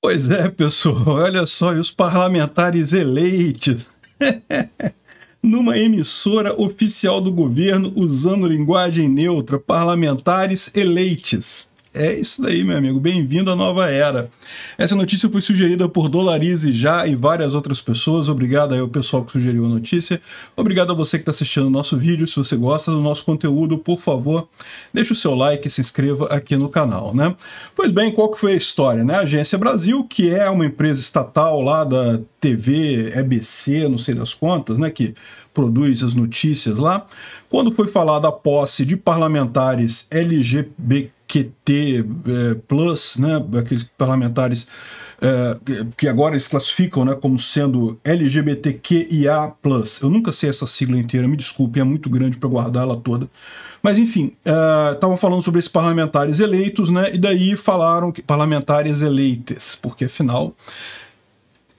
Pois é, pessoal, olha só, e os parlamentares eleitos numa emissora oficial do governo usando linguagem neutra, parlamentares eleitos. É isso daí, meu amigo. Bem-vindo à nova era. Essa notícia foi sugerida por Dolarize já e várias outras pessoas. Obrigado aí ao pessoal que sugeriu a notícia. Obrigado a você que está assistindo o nosso vídeo. Se você gosta do nosso conteúdo, por favor, deixe o seu like e se inscreva aqui no canal, né? Pois bem, qual que foi a história, né? A Agência Brasil, que é uma empresa estatal lá da TV EBC, não sei das contas, né, que produz as notícias lá, quando foi falada a posse de parlamentares LGBT QT é, Plus, né, aqueles parlamentares é, que agora eles classificam né, como sendo LGBTQIA. Eu nunca sei essa sigla inteira, me desculpem, é muito grande para guardar ela toda. Mas enfim, estavam é, uh, falando sobre esses parlamentares eleitos, né? E daí falaram que parlamentares eleitas, porque afinal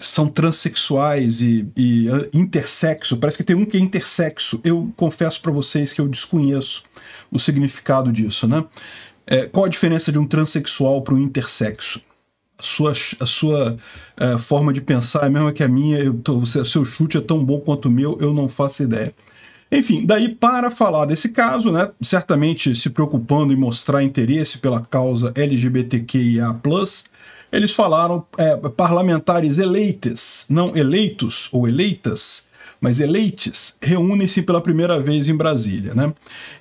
são transexuais e, e ah, intersexo. Parece que tem um que é intersexo. Eu confesso para vocês que eu desconheço o significado disso, né? É, qual a diferença de um transexual para um intersexo? A sua, a sua é, forma de pensar é a mesma que a minha, eu tô, seu chute é tão bom quanto o meu, eu não faço ideia. Enfim, daí para falar desse caso, né, certamente se preocupando em mostrar interesse pela causa LGBTQIA+, eles falaram é, parlamentares eleites, não eleitos ou eleitas, mas eleites, reúnem-se pela primeira vez em Brasília, né?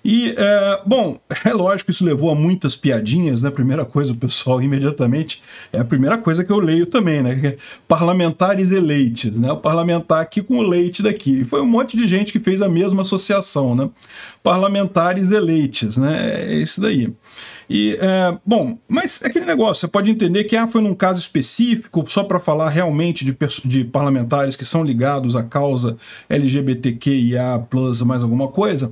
E, é, bom, é lógico que isso levou a muitas piadinhas, né? Primeira coisa, o pessoal imediatamente, é a primeira coisa que eu leio também, né? É parlamentares eleites, né? O parlamentar aqui com o leite daqui. E foi um monte de gente que fez a mesma associação, né? parlamentares eleites, né? É isso daí. E, é, bom, mas é aquele negócio, você pode entender que ah, foi num caso específico, só para falar realmente de, de, parlamentares que são ligados à causa LGBTQIA, mais alguma coisa.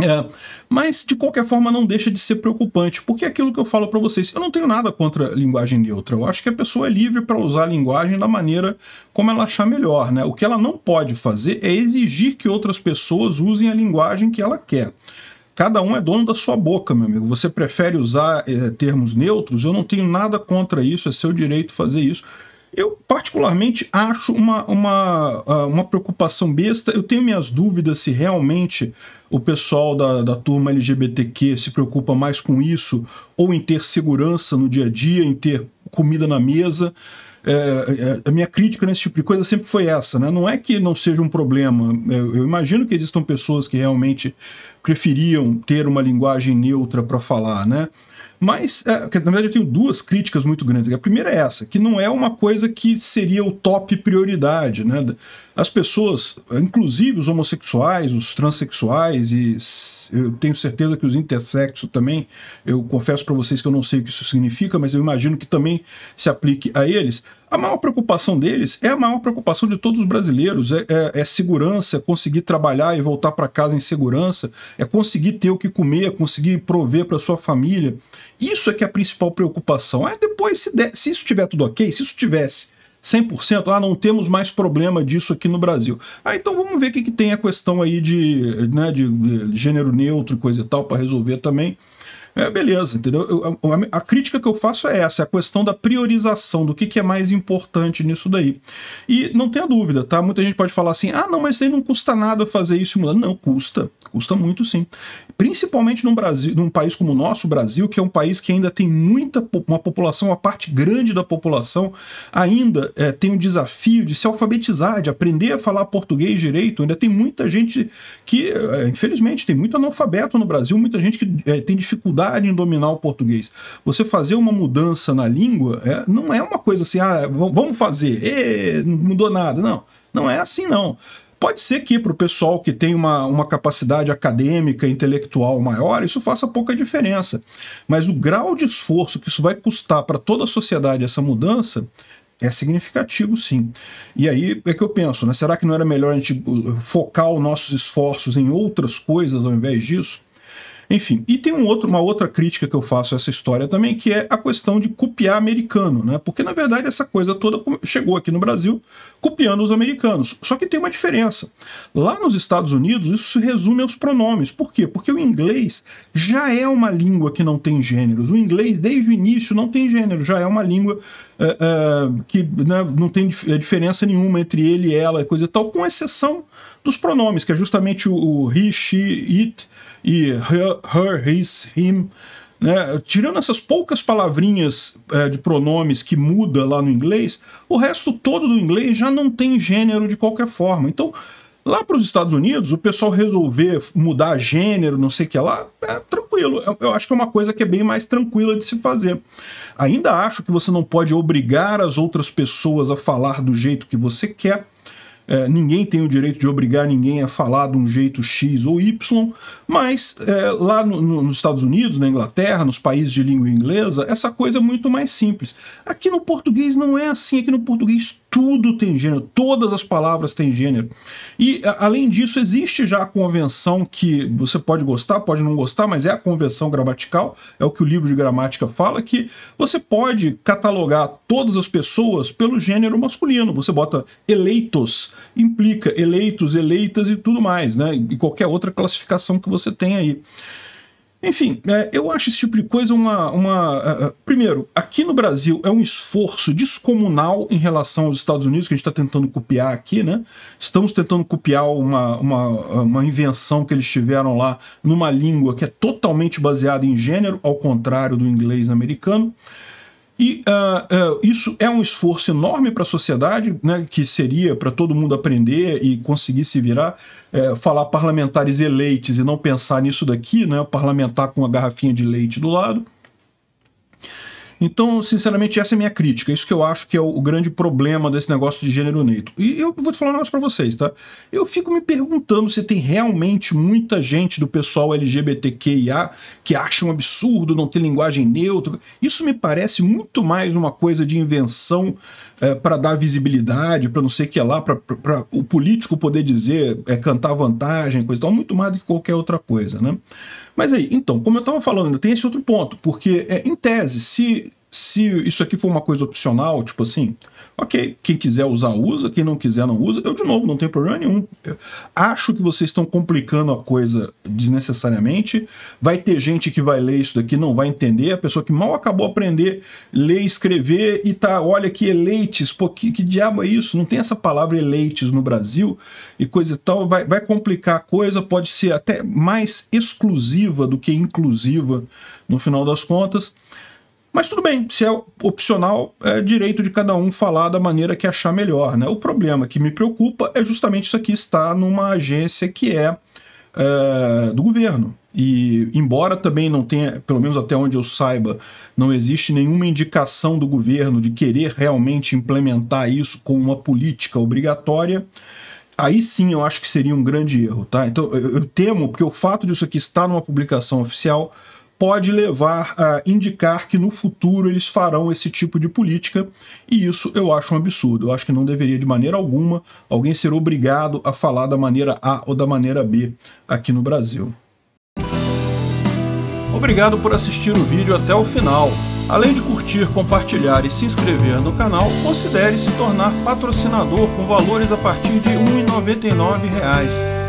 É, mas de qualquer forma não deixa de ser preocupante, porque é aquilo que eu falo para vocês, eu não tenho nada contra linguagem neutra. Eu acho que a pessoa é livre para usar a linguagem da maneira como ela achar melhor, né? O que ela não pode fazer é exigir que outras pessoas usem a linguagem que ela quer. Cada um é dono da sua boca, meu amigo. Você prefere usar é, termos neutros? Eu não tenho nada contra isso, é seu direito fazer isso eu, particularmente, acho uma, uma, ah, uma preocupação besta. Eu tenho minhas dúvidas se realmente o pessoal da, da turma LGBTQ se preocupa mais com isso ou em ter segurança no dia a dia, em ter comida na mesa. É, é, a minha crítica nesse tipo de coisa sempre foi essa, né? Não é que não seja um problema. Eu, eu imagino que existam pessoas que realmente preferiam ter uma linguagem neutra para falar, né? Mas, é, na verdade, eu tenho duas críticas muito grandes. A primeira é essa, que não é uma coisa que seria o top prioridade. Né? As pessoas, inclusive os homossexuais, os transexuais, e eu tenho certeza que os intersexo também, eu confesso para vocês que eu não sei o que isso significa, mas eu imagino que também se aplique a eles a maior preocupação deles é a maior preocupação de todos os brasileiros: é, é, é segurança, é conseguir trabalhar e voltar para casa em segurança, é conseguir ter o que comer, é conseguir prover para sua família. Isso é que é a principal preocupação. Aí depois, se, se isso tiver tudo ok, se isso tivesse 100%, ah, não temos mais problema disso aqui no Brasil. Ah, então vamos ver o que, que tem a questão aí de, né, de gênero neutro e coisa e tal para resolver também. É, beleza, entendeu? Eu, a, a, crítica que eu faço é essa, é a questão da priorização, do que, que é mais importante nisso daí. E não tenha dúvida, tá? Muita gente pode falar assim, ah, não, mas aí não custa nada fazer isso e mudar. Não, custa. Custa muito, sim. Principalmente num, Brasil, num país como o nosso, o Brasil, que é um país que ainda tem muita, uma população, uma parte grande da população ainda é, tem o um desafio de se alfabetizar, de aprender a falar português direito. Ainda tem muita gente que, é, infelizmente, tem muito analfabeto no Brasil, muita gente que é, tem dificuldade dificuldade em dominar o português. Você fazer uma mudança na língua é, não é uma coisa assim, ah, vamos fazer, e, não mudou nada. Não, não é assim não. Pode ser que para o pessoal que tem uma, uma capacidade acadêmica, intelectual maior, isso faça pouca diferença. Mas o grau de esforço que isso vai custar para toda a sociedade essa mudança é significativo, sim. E aí é que eu penso, né? Será que não era melhor a gente uh, focar os nossos esforços em outras coisas ao invés disso? Enfim, e tem um outro, uma outra crítica que eu faço a essa história também, que é a questão de copiar americano, né? Porque na verdade essa coisa toda chegou aqui no Brasil copiando os americanos. Só que tem uma diferença. Lá nos Estados Unidos, isso se resume aos pronomes. Por quê? Porque o inglês já é uma língua que não tem gêneros. O inglês, desde o início, não tem gênero, já é uma língua é, é, que né, não tem diferença nenhuma entre ele e ela, coisa e tal, com exceção dos pronomes, que é justamente o, o he, she, it e her, her his, him. Né? Tirando essas poucas palavrinhas é, de pronomes que muda lá no inglês, o resto todo do inglês já não tem gênero de qualquer forma. Então, lá para os Estados Unidos, o pessoal resolver mudar gênero, não sei o que lá, é tranquilo. Eu, eu acho que é uma coisa que é bem mais tranquila de se fazer. Ainda acho que você não pode obrigar as outras pessoas a falar do jeito que você quer é, ninguém tem o direito de obrigar ninguém a falar de um jeito X ou Y, mas é, lá no, no, nos Estados Unidos, na Inglaterra, nos países de língua inglesa, essa coisa é muito mais simples. Aqui no português não é assim, aqui no português tudo tem gênero, todas as palavras têm gênero. E, além disso, existe já a convenção que você pode gostar, pode não gostar, mas é a convenção gramatical, é o que o livro de gramática fala, que você pode catalogar todas as pessoas pelo gênero masculino. Você bota eleitos, implica eleitos, eleitas e tudo mais, né? E qualquer outra classificação que você tem aí. Enfim, é, eu acho esse tipo de coisa uma, uma. É, é, primeiro, aqui no Brasil é um esforço descomunal em relação aos Estados Unidos, que a gente está tentando copiar aqui, né? Estamos tentando copiar uma, uma, uma invenção que eles tiveram lá numa língua que é totalmente baseada em gênero, ao contrário do inglês americano. E uh, uh, isso é um esforço enorme para a sociedade, né, que seria para todo mundo aprender e conseguir se virar, é, falar parlamentares eleitos e não pensar nisso daqui, né, parlamentar com a garrafinha de leite do lado. Então, sinceramente, essa é a minha crítica. Isso que eu acho que é o grande problema desse negócio de gênero neutro. E eu vou te falar um negócio pra vocês, tá? Eu fico me perguntando se tem realmente muita gente do pessoal LGBTQIA que acha um absurdo não ter linguagem neutra. Isso me parece muito mais uma coisa de invenção é, eh, para dar visibilidade, para não sei o que lá, para o político poder dizer, é, cantar vantagem, coisa e tal, muito mais do que qualquer outra coisa, né? Mas aí, então, como eu estava falando, tem esse outro ponto, porque, é, em tese, se se isso aqui for uma coisa opcional, tipo assim, ok, quem quiser usar, usa, quem não quiser, não usa. Eu, de novo, não tenho problema nenhum. Eu acho que vocês estão complicando a coisa desnecessariamente. Vai ter gente que vai ler isso daqui, não vai entender. A pessoa que mal acabou aprender ler, escrever e tá, olha que eleites, pô, que, que diabo é isso? Não tem essa palavra eleites no Brasil e coisa e tal. Vai, vai complicar a coisa, pode ser até mais exclusiva do que inclusiva no final das contas. Mas tudo bem, se é opcional, é direito de cada um falar da maneira que achar melhor. Né? O problema que me preocupa é justamente isso aqui está numa agência que é, é do governo. E embora também não tenha, pelo menos até onde eu saiba, não existe nenhuma indicação do governo de querer realmente implementar isso com uma política obrigatória, aí sim eu acho que seria um grande erro, tá? Então eu, eu temo, porque o fato disso aqui estar numa publicação oficial pode levar a indicar que no futuro eles farão esse tipo de política, e isso eu acho um absurdo. Eu acho que não deveria de maneira alguma alguém ser obrigado a falar da maneira A ou da maneira B aqui no Brasil. Obrigado por assistir o vídeo até o final. Além de curtir, compartilhar e se inscrever no canal, considere se tornar patrocinador com valores a partir de R$ 1,99